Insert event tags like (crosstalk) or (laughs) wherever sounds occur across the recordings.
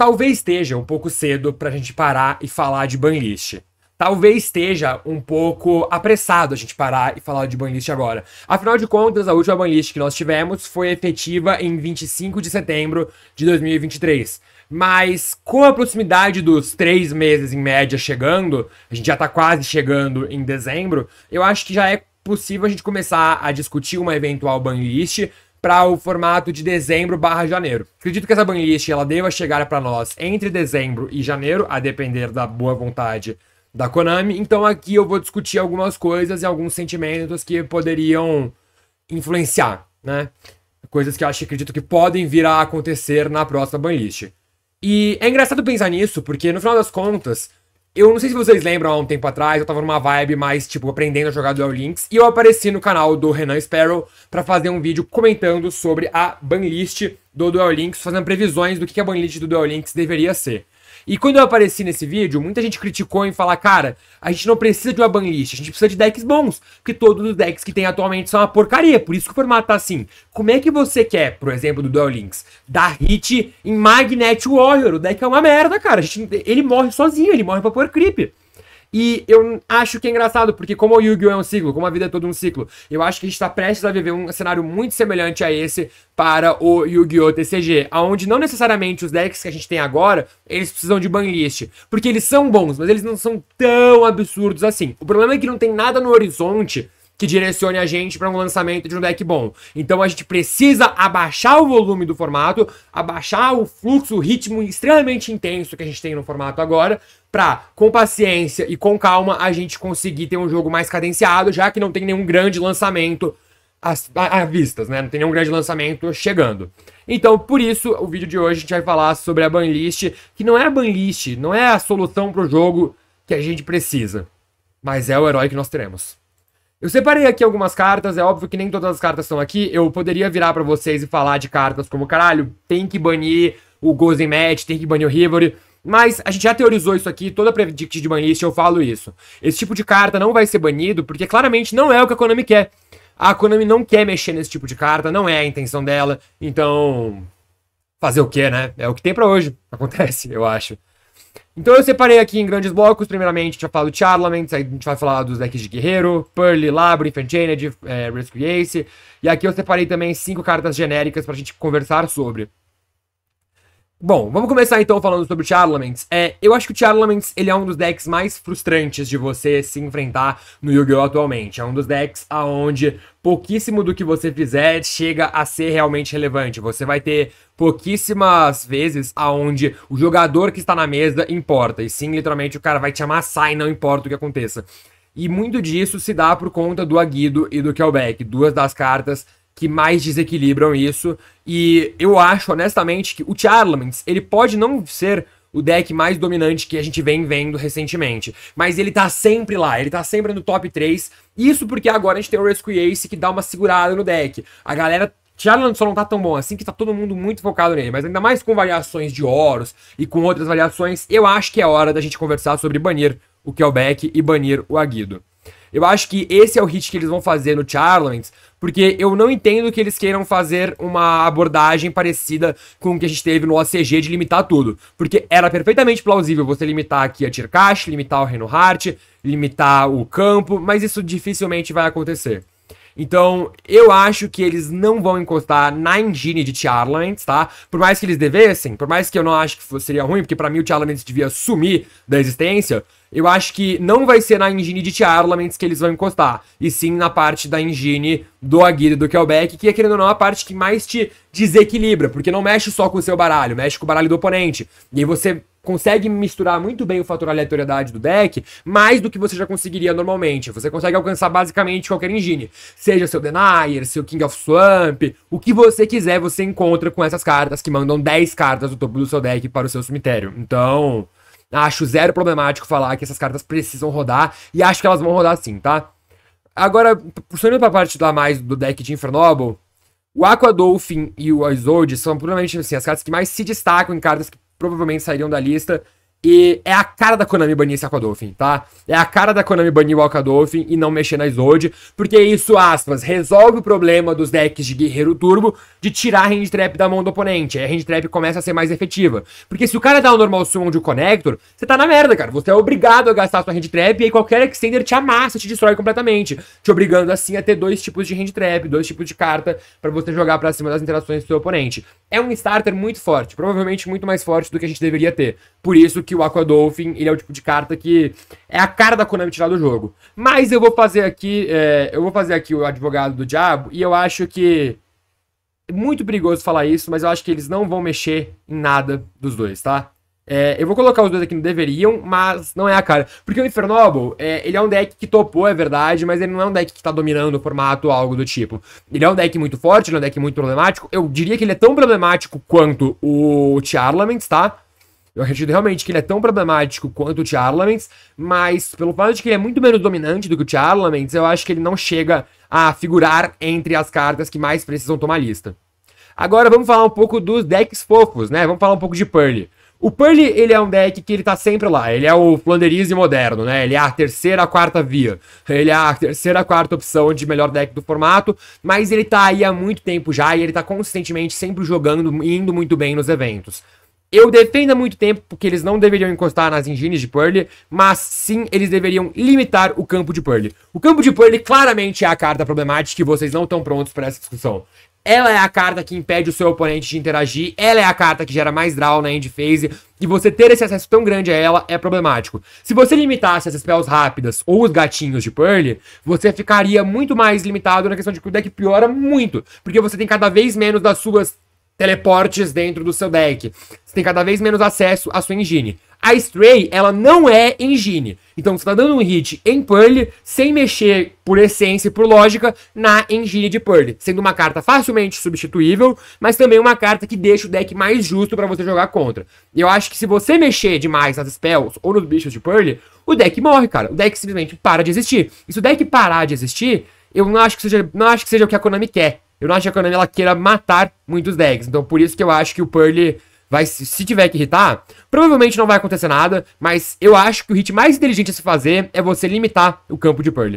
Talvez esteja um pouco cedo para a gente parar e falar de banlist. Talvez esteja um pouco apressado a gente parar e falar de banlist agora. Afinal de contas, a última banlist que nós tivemos foi efetiva em 25 de setembro de 2023. Mas com a proximidade dos três meses em média chegando, a gente já está quase chegando em dezembro, eu acho que já é possível a gente começar a discutir uma eventual banlist para o formato de dezembro barra janeiro. Acredito que essa banlist ela deva chegar para nós entre dezembro e janeiro, a depender da boa vontade da Konami. Então aqui eu vou discutir algumas coisas e alguns sentimentos que poderiam influenciar, né? Coisas que eu acho, acredito que podem vir a acontecer na próxima banlist. E é engraçado pensar nisso, porque no final das contas, eu não sei se vocês lembram, há um tempo atrás, eu tava numa vibe mais, tipo, aprendendo a jogar Duel Links, e eu apareci no canal do Renan Sparrow para fazer um vídeo comentando sobre a banlist do Duel Links, fazendo previsões do que a banlist do Duel Links deveria ser. E quando eu apareci nesse vídeo, muita gente criticou em falar, cara, a gente não precisa de uma banlist, a gente precisa de decks bons, porque todos os decks que tem atualmente são uma porcaria, por isso que o formato tá assim. Como é que você quer, por exemplo, do Duel Links, dar hit em Magnet Warrior? O deck é uma merda, cara, gente, ele morre sozinho, ele morre pra pôr creep. E eu acho que é engraçado, porque como o Yu-Gi-Oh! é um ciclo, como a vida é todo um ciclo, eu acho que a gente está prestes a viver um cenário muito semelhante a esse para o Yu-Gi-Oh! TCG, aonde não necessariamente os decks que a gente tem agora, eles precisam de banlist, porque eles são bons, mas eles não são tão absurdos assim. O problema é que não tem nada no horizonte que direcione a gente para um lançamento de um deck bom. Então a gente precisa abaixar o volume do formato, abaixar o fluxo, o ritmo extremamente intenso que a gente tem no formato agora, para com paciência e com calma a gente conseguir ter um jogo mais cadenciado, já que não tem nenhum grande lançamento à, vistas, né? Não tem nenhum grande lançamento chegando. Então, por isso, o vídeo de hoje a gente vai falar sobre a banlist, que não é a banlist, não é a solução para o jogo que a gente precisa, mas é o herói que nós teremos. Eu separei aqui algumas cartas, é óbvio que nem todas as cartas estão aqui. Eu poderia virar para vocês e falar de cartas como, caralho, tem que banir o Gozen Match, tem que banir o Rivory. Mas a gente já teorizou isso aqui, toda predict de banlist eu falo isso. Esse tipo de carta não vai ser banido, porque claramente não é o que a Konami quer. A Konami não quer mexer nesse tipo de carta, não é a intenção dela. Então, fazer o que, né? É o que tem para hoje. (laughs) Acontece, eu acho. Então eu separei aqui em grandes blocos, primeiramente a gente vai falar do aí a gente vai falar dos decks de Guerreiro, Pearl, Labyrinth, Enchanted, é, eh, Rescue Ace, e aqui eu separei também cinco cartas genéricas pra gente conversar sobre. Bom, vamos começar então falando sobre o Charlaments. É, eu acho que o Charlaments ele é um dos decks mais frustrantes de você se enfrentar no Yu-Gi-Oh! atualmente. É um dos decks aonde pouquíssimo do que você fizer chega a ser realmente relevante. Você vai ter pouquíssimas vezes aonde o jogador que está na mesa importa. E sim, literalmente, o cara vai te amassar e não importa o que aconteça. E muito disso se dá por conta do Aguido e do Kelbeck, duas das cartas que mais desequilibram isso. E eu acho, honestamente, que o Charlamans, ele pode não ser o deck mais dominante que a gente vem vendo recentemente. Mas ele tá sempre lá, ele tá sempre no top 3. Isso porque agora a gente tem o Rescue Ace que dá uma segurada no deck. A galera. Charland só não tá tão bom assim que tá todo mundo muito focado nele, mas ainda mais com variações de Horus e com outras variações, eu acho que é hora da gente conversar sobre banir o Kelbeck e banir o Aguido. Eu acho que esse é o hit que eles vão fazer no Charlemagne, porque eu não entendo que eles queiram fazer uma abordagem parecida com o que a gente teve no OCG de limitar tudo. Porque era perfeitamente plausível você limitar aqui a Tirkash, limitar o Reinhardt, limitar o campo, mas isso dificilmente vai acontecer. Então, eu acho que eles não vão encostar na engine de Charlands, tá? Por mais que eles devessem, por mais que eu não acho que seria ruim, porque para mim o Charlands devia sumir da existência, eu acho que não vai ser na engine de Charlaments que eles vão encostar, e sim na parte da engine do Aguirre do Quebec, que é querendo ou não a parte que mais te desequilibra, porque não mexe só com o seu baralho, mexe com o baralho do oponente. E aí você consegue misturar muito bem o fator aleatoriedade do deck, mais do que você já conseguiria normalmente. Você consegue alcançar basicamente qualquer engine, seja seu Denier, seu King of Swamp, o que você quiser, você encontra com essas cartas que mandam 10 cartas do topo do seu deck para o seu cemitério. Então, acho zero problemático falar que essas cartas precisam rodar e acho que elas vão rodar sim, tá? Agora, por puxando pra parte da mais do deck de Infernoble, o Aqua Dolphin e o Isolde são provavelmente assim, as cartas que mais se destacam em cartas que provavelmente sairiam da lista e é a cara da Konami banir esse Aquadolphin, tá? É a cara da Konami banir o Aquadolphin e não mexer na Zod, porque é isso, aspas, resolve o problema dos decks de Guerreiro Turbo de tirar a Hand Trap da mão do oponente. Aí a Hand Trap começa a ser mais efetiva. Porque se o cara dá o Normal Summon de um Connector, você tá na merda, cara. Você é obrigado a gastar a sua Hand Trap e aí qualquer Extender te amassa, te destrói completamente. Te obrigando, assim, a ter dois tipos de Hand Trap, dois tipos de carta para você jogar para cima das interações do seu oponente. É um starter muito forte, provavelmente muito mais forte do que a gente deveria ter. Por isso que que o Aqua Dolphin ele é o tipo de carta que é a cara da Konami tirar do jogo. Mas eu vou fazer aqui, é, eu vou fazer aqui o advogado do diabo e eu acho que é muito perigoso falar isso, mas eu acho que eles não vão mexer em nada dos dois, tá? É, eu vou colocar os dois aqui no deveriam, mas não é a cara. Porque o Infernoble, é, ele é um deck que topou, é verdade, mas ele não é um deck que tá dominando o formato ou algo do tipo. Ele é um deck muito forte, ele é um deck muito problemático. Eu diria que ele é tão problemático quanto o Charlaments, tá? Eu acredito realmente que ele é tão problemático quanto o Charlaments, mas pelo fato de que ele é muito menos dominante do que o Charlaments, eu acho que ele não chega a figurar entre as cartas que mais precisam tomar lista. Agora vamos falar um pouco dos decks fofos, né? Vamos falar um pouco de Pearly. O Pearly, ele é um deck que ele tá sempre lá. Ele é o Flanderize moderno, né? Ele é a terceira, a quarta via. Ele é a terceira, a quarta opção de melhor deck do formato. Mas ele tá aí há muito tempo já e ele tá consistentemente sempre jogando e indo muito bem nos eventos. Eu defendo há muito tempo que eles não deveriam encostar nas engines de Pearl, mas sim eles deveriam limitar o campo de Pearl. O campo de Pearl claramente é a carta problemática e vocês não estão prontos para essa discussão. Ela é a carta que impede o seu oponente de interagir, ela é a carta que gera mais draw na end phase, e você ter esse acesso tão grande a ela é problemático. Se você limitasse as spells rápidas ou os gatinhos de Pearl, você ficaria muito mais limitado na questão de que o deck piora muito, porque você tem cada vez menos das suas teleportes dentro do seu deck. Você tem cada vez menos acesso à sua engine. A Stray, ela não é engine. Então você está dando um hit em Pearl, sem mexer por essência e por lógica, na engine de Pearl. Sendo uma carta facilmente substituível, mas também uma carta que deixa o deck mais justo para você jogar contra. E eu acho que se você mexer demais nas spells ou nos bichos de Pearl, o deck morre, cara. O deck simplesmente para de existir. E se o deck parar de existir, eu não acho que seja, não acho que seja o que a Konami quer. Eu não acho que a Konami ela queira matar muitos decks. Então por isso que eu acho que o Pearl vai, se tiver que irritar, provavelmente não vai acontecer nada, mas eu acho que o hit mais inteligente a se fazer é você limitar o campo de Pearl.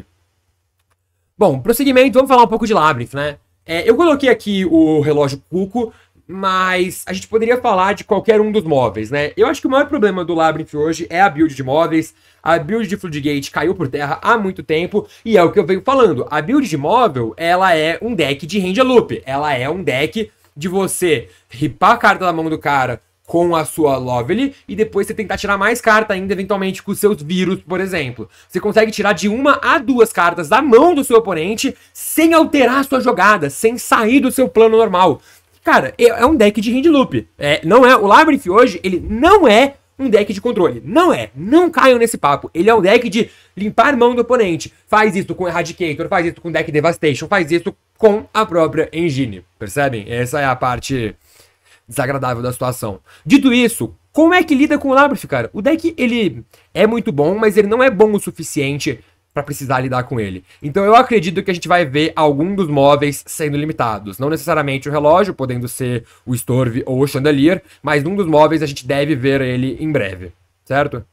Bom, prosseguimento, vamos falar um pouco de Labyrinth, né? É, eu coloquei aqui o relógio Cuco mas a gente poderia falar de qualquer um dos móveis, né? Eu acho que o maior problema do Labyrinth hoje é a build de móveis. A build de Floodgate caiu por terra há muito tempo e é o que eu venho falando. A build de móvel, ela é um deck de range loop. Ela é um deck de você ripar a carta da mão do cara com a sua Lovely e depois você tentar tirar mais carta ainda, eventualmente, com seus vírus, por exemplo. Você consegue tirar de uma a duas cartas da mão do seu oponente sem alterar a sua jogada, sem sair do seu plano normal. Cara, é, é um deck de hand loop. É, não é, o Labyrinth hoje, ele não é um deck de controle. Não é. Não caiam nesse papo. Ele é um deck de limpar mão do oponente. Faz isso com Eradicator, faz isso com deck Devastation, faz isso com a própria engine. Percebem? Essa é a parte desagradável da situação. Dito isso, como é que lida com o Labyrinth, cara? O deck, ele é muito bom, mas ele não é bom o suficiente para precisar lidar com ele. Então eu acredito que a gente vai ver algum dos móveis sendo limitados. Não necessariamente o relógio, podendo ser o Storv ou o chandelier, mas um dos móveis a gente deve ver ele em breve, certo?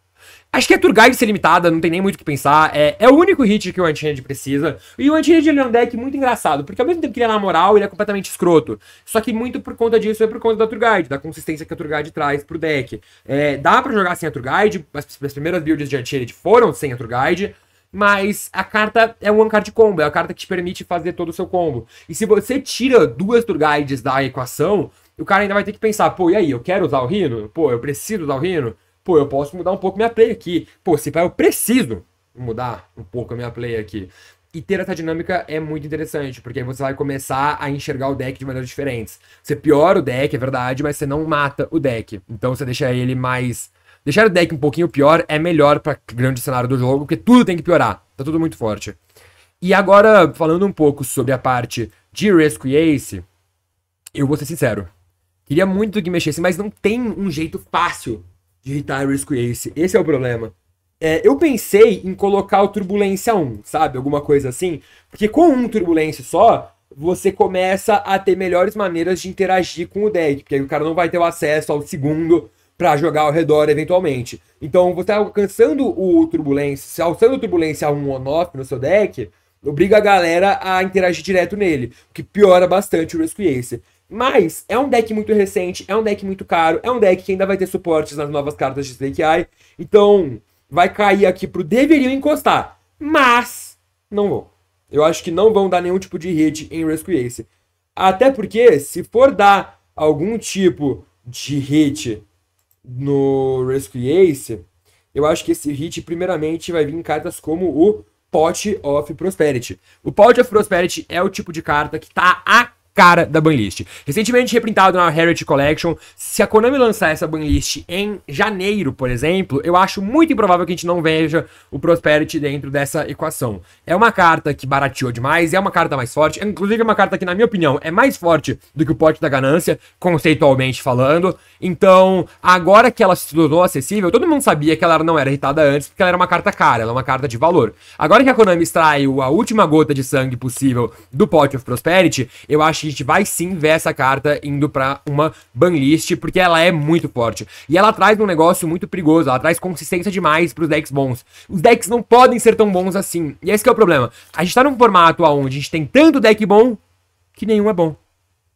Acho que a tour guide ser limitada, não tem nem muito o que pensar. É, é o único hit que o Antined precisa. E o anti ele é um deck muito engraçado, porque ao mesmo tempo que ele é na moral, ele é completamente escroto. Só que muito por conta disso é por conta da tour guide, da consistência que a tour guide traz pro deck. É, dá para jogar sem a tour guide, as, as primeiras builds de Antined foram sem a tour guide mas a carta é um card combo, é a carta que te permite fazer todo o seu combo. E se você tira duas turguides da equação, o cara ainda vai ter que pensar, pô, e aí, eu quero usar o Rino? Pô, eu preciso usar o Rino? Pô, eu posso mudar um pouco minha play aqui. Pô, se eu preciso mudar um pouco a minha play aqui. E ter essa dinâmica é muito interessante, porque aí você vai começar a enxergar o deck de maneiras diferentes. Você piora o deck, é verdade, mas você não mata o deck. Então você deixa ele mais Deixar o deck um pouquinho pior é melhor para grande cenário do jogo, porque tudo tem que piorar. Tá tudo muito forte. E agora, falando um pouco sobre a parte de Risk e Ace, eu vou ser sincero. Queria muito que mexesse, mas não tem um jeito fácil de irritar Risk e Ace. Esse é o problema. É, eu pensei em colocar o Turbulência 1, sabe? Alguma coisa assim. Porque com um Turbulência só, você começa a ter melhores maneiras de interagir com o deck. Porque aí o cara não vai ter o acesso ao segundo para jogar ao redor eventualmente. Então, você tá alcançando o turbulência, alçando o turbulência a um on-off no seu deck, obriga a galera a interagir direto nele, o que piora bastante o Rescue Ace. Mas é um deck muito recente, é um deck muito caro, é um deck que ainda vai ter suportes nas novas cartas de Snake Eye. Então, vai cair aqui pro deveriam encostar, mas não vão. Eu acho que não vão dar nenhum tipo de hit em Rescue Ace. Até porque, se for dar algum tipo de hit no Rescue Ace, eu acho que esse hit, primeiramente, vai vir em cartas como o Pot of Prosperity. O Pot of Prosperity é o tipo de carta que tá a cara da banlist. Recentemente reprintado na Heritage Collection, se a Konami lançar essa banlist em janeiro, por exemplo, eu acho muito improvável que a gente não veja o Prosperity dentro dessa equação. É uma carta que barateou demais, é uma carta mais forte, é inclusive uma carta que, na minha opinião, é mais forte do que o Pote da Ganância, conceitualmente falando. Então, agora que ela se tornou acessível, todo mundo sabia que ela não era irritada antes, porque ela era uma carta cara, ela é uma carta de valor. Agora que a Konami extraiu a última gota de sangue possível do Pote of Prosperity, eu acho acho que a gente vai sim ver essa carta indo para uma banlist, porque ela é muito forte. E ela traz um negócio muito perigoso, ela traz consistência demais para os decks bons. Os decks não podem ser tão bons assim, e é esse é o problema. A gente tá num formato onde a gente tem tanto deck bom, que nenhum é bom.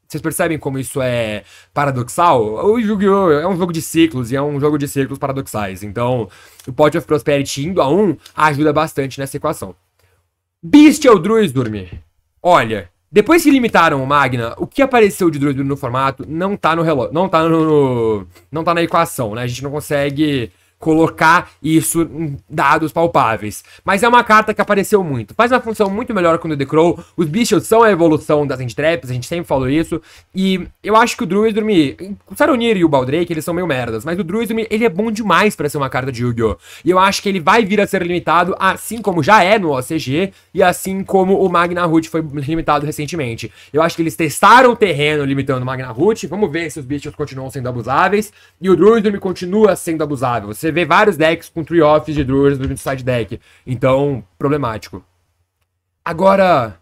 Vocês percebem como isso é paradoxal? O Yu-Gi-Oh! é um jogo de ciclos e é um jogo de ciclos paradoxais. Então, o Pot of Prosperity indo a um, ajuda bastante nessa equação. Beast druid dormir. Olha, depois que limitaram o Magna, o que apareceu de Druid no formato não tá no relógio. Não tá no, no. Não tá na equação, né? A gente não consegue colocar isso em dados palpáveis. Mas é uma carta que apareceu muito. Faz uma função muito melhor que o The Crow. Os bichos são a evolução das Entraps, a gente sempre falou isso. E eu acho que o Druidrumi, o Sarunir e o Baldrake, eles são meio merdas, mas o Druidrumi, ele é bom demais para ser uma carta de Yu-Gi-Oh! E eu acho que ele vai vir a ser limitado, assim como já é no OCG, e assim como o Magna Root foi limitado recentemente. Eu acho que eles testaram o terreno limitando o Magna Root. Vamos ver se os bichos continuam sendo abusáveis. E o Druidrumi continua sendo abusável. Você vê vários decks com Tree Offs de Druids no side deck. Então, problemático. Agora,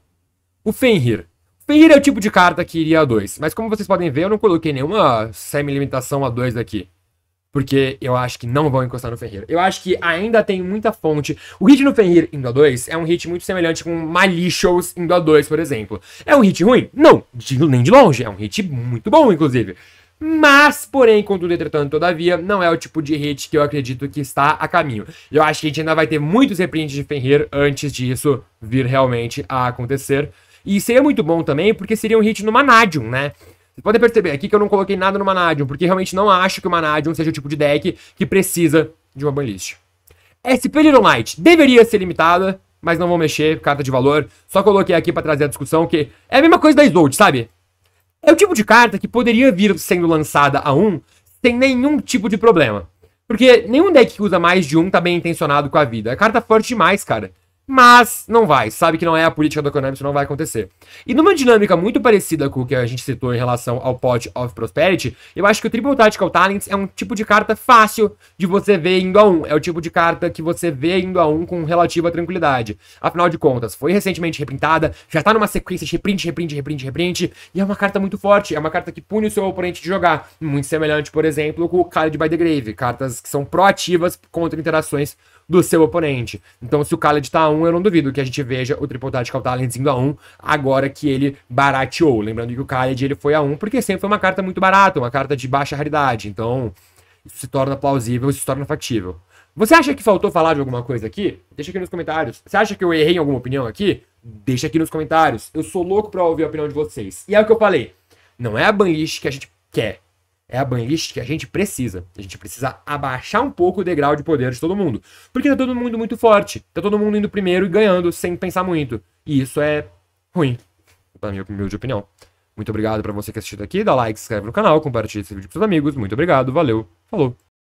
o Fenrir. Fenrir é o tipo de carta que iria a 2. Mas como vocês podem ver, eu não coloquei nenhuma semi-limitação a 2 aqui. Porque eu acho que não vão encostar no Fenrir. Eu acho que ainda tem muita fonte. O hit no Fenrir indo a 2 é um hit muito semelhante com Malicious indo a 2, por exemplo. É um hit ruim? Não, de, nem de longe. É um hit muito bom, inclusive. Mas, porém, contudo, entretanto, todavia, não é o tipo de hit que eu acredito que está a caminho. Eu acho que a gente ainda vai ter muitos reprints de Fenrir antes disso vir realmente a acontecer. E seria muito bom também, porque seria um hit no Manadium, né? Vocês podem perceber aqui que eu não coloquei nada no Manadium, porque realmente não acho que o Manadium seja o tipo de deck que precisa de uma banlist. SP Little Knight deveria ser limitada, mas não vou mexer, carta de valor. Só coloquei aqui para trazer a discussão que é a mesma coisa da Isolde, sabe? É o tipo de carta que poderia vir sendo lançada a um sem nenhum tipo de problema. Porque nenhum deck que usa mais de um tá bem intencionado com a vida. É carta forte demais, cara. Mas não vai, sabe que não é a política do Economics, isso não vai acontecer. E numa dinâmica muito parecida com o que a gente citou em relação ao Pot of Prosperity, eu acho que o Triple Tactical Talents é um tipo de carta fácil de você ver indo a um. É o tipo de carta que você vê indo a um com relativa tranquilidade. Afinal de contas, foi recentemente reprintada, já tá numa sequência de reprint, reprint, reprint, reprint, e é uma carta muito forte, é uma carta que pune o seu oponente de jogar. Muito semelhante, por exemplo, com o Khaled by the Grave, cartas que são proativas contra interações do seu oponente. Então, se o Khaled tá 1, eu não duvido que a gente veja o Triple Tactical Talents indo a 1, agora que ele barateou. Lembrando que o Khaled ele foi a 1, porque sempre foi uma carta muito barata, uma carta de baixa raridade. Então, isso se torna plausível, isso se torna factível. Você acha que faltou falar de alguma coisa aqui? Deixa aqui nos comentários. Você acha que eu errei em alguma opinião aqui? Deixa aqui nos comentários. Eu sou louco pra ouvir a opinião de vocês. E é o que eu falei. Não é a banlist que a gente quer é a banlist que a gente precisa. A gente precisa abaixar um pouco o degrau de poder de todo mundo. Porque tá todo mundo muito forte. Tá todo mundo indo primeiro e ganhando sem pensar muito. E isso é ruim, na minha humilde opinião. Muito obrigado para você que assistiu aqui, dá like, se inscreve no canal, compartilha esse vídeo com seus amigos. Muito obrigado, valeu, falou.